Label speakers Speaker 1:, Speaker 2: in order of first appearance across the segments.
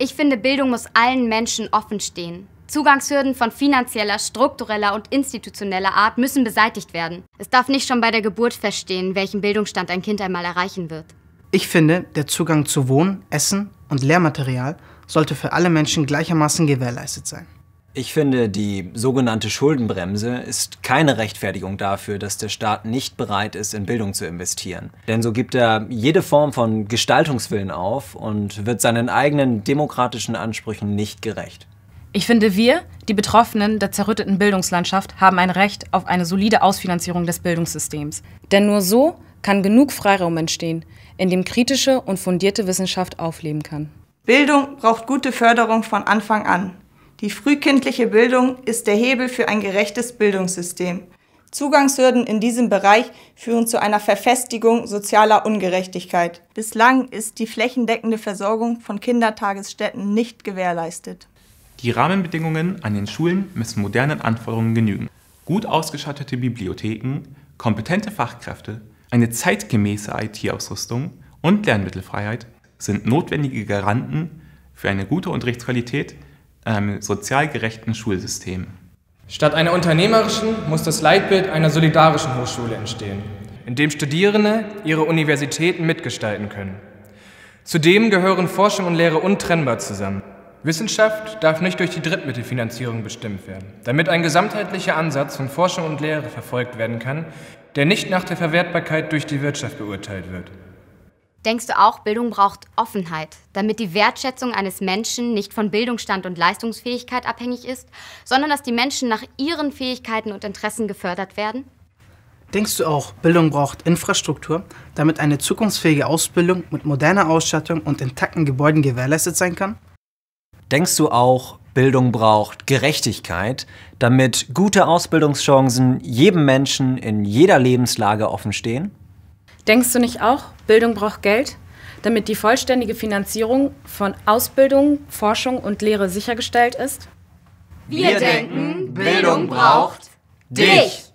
Speaker 1: Ich finde, Bildung muss allen Menschen offen stehen. Zugangshürden von finanzieller, struktureller und institutioneller Art müssen beseitigt werden. Es darf nicht schon bei der Geburt feststehen, welchen Bildungsstand ein Kind einmal erreichen wird.
Speaker 2: Ich finde, der Zugang zu Wohn-, Essen und Lehrmaterial sollte für alle Menschen gleichermaßen gewährleistet sein.
Speaker 3: Ich finde, die sogenannte Schuldenbremse ist keine Rechtfertigung dafür, dass der Staat nicht bereit ist, in Bildung zu investieren. Denn so gibt er jede Form von Gestaltungswillen auf und wird seinen eigenen demokratischen Ansprüchen nicht gerecht.
Speaker 4: Ich finde, wir, die Betroffenen der zerrütteten Bildungslandschaft, haben ein Recht auf eine solide Ausfinanzierung des Bildungssystems. Denn nur so kann genug Freiraum entstehen, in dem kritische und fundierte Wissenschaft aufleben kann.
Speaker 3: Bildung braucht gute Förderung von Anfang an. Die frühkindliche Bildung ist der Hebel für ein gerechtes Bildungssystem. Zugangshürden in diesem Bereich führen zu einer Verfestigung sozialer Ungerechtigkeit. Bislang ist die flächendeckende Versorgung von Kindertagesstätten nicht gewährleistet.
Speaker 2: Die Rahmenbedingungen an den Schulen müssen modernen Anforderungen genügen. Gut ausgestattete Bibliotheken, kompetente Fachkräfte, eine zeitgemäße IT-Ausrüstung und Lernmittelfreiheit sind notwendige Garanten für eine gute Unterrichtsqualität ähm, sozial gerechten Schulsystem.
Speaker 3: Statt einer unternehmerischen muss das Leitbild einer solidarischen Hochschule entstehen, in dem Studierende ihre Universitäten mitgestalten können. Zudem gehören Forschung und Lehre untrennbar zusammen. Wissenschaft darf nicht durch die Drittmittelfinanzierung bestimmt werden. Damit ein gesamtheitlicher Ansatz von Forschung und Lehre verfolgt werden kann, der nicht nach der Verwertbarkeit durch die Wirtschaft beurteilt wird.
Speaker 1: Denkst du auch, Bildung braucht Offenheit, damit die Wertschätzung eines Menschen nicht von Bildungsstand und Leistungsfähigkeit abhängig ist, sondern dass die Menschen nach ihren Fähigkeiten und Interessen gefördert werden?
Speaker 2: Denkst du auch, Bildung braucht Infrastruktur, damit eine zukunftsfähige Ausbildung mit moderner Ausstattung und intakten
Speaker 3: Gebäuden gewährleistet sein kann? Denkst du auch, Bildung braucht Gerechtigkeit, damit gute Ausbildungschancen jedem Menschen in jeder Lebenslage offenstehen?
Speaker 4: Denkst du nicht auch, Bildung braucht Geld? damit die vollständige Finanzierung von Ausbildung, Forschung und Lehre sichergestellt ist? Wir denken,
Speaker 1: Bildung braucht dich.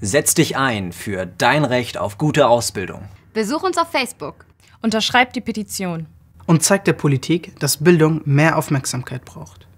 Speaker 3: Setz dich ein für dein Recht auf gute Ausbildung.
Speaker 4: Besuch uns auf Facebook. Unterschreib die Petition.
Speaker 2: Und
Speaker 3: zeig der
Speaker 4: Politik, dass Bildung mehr Aufmerksamkeit braucht.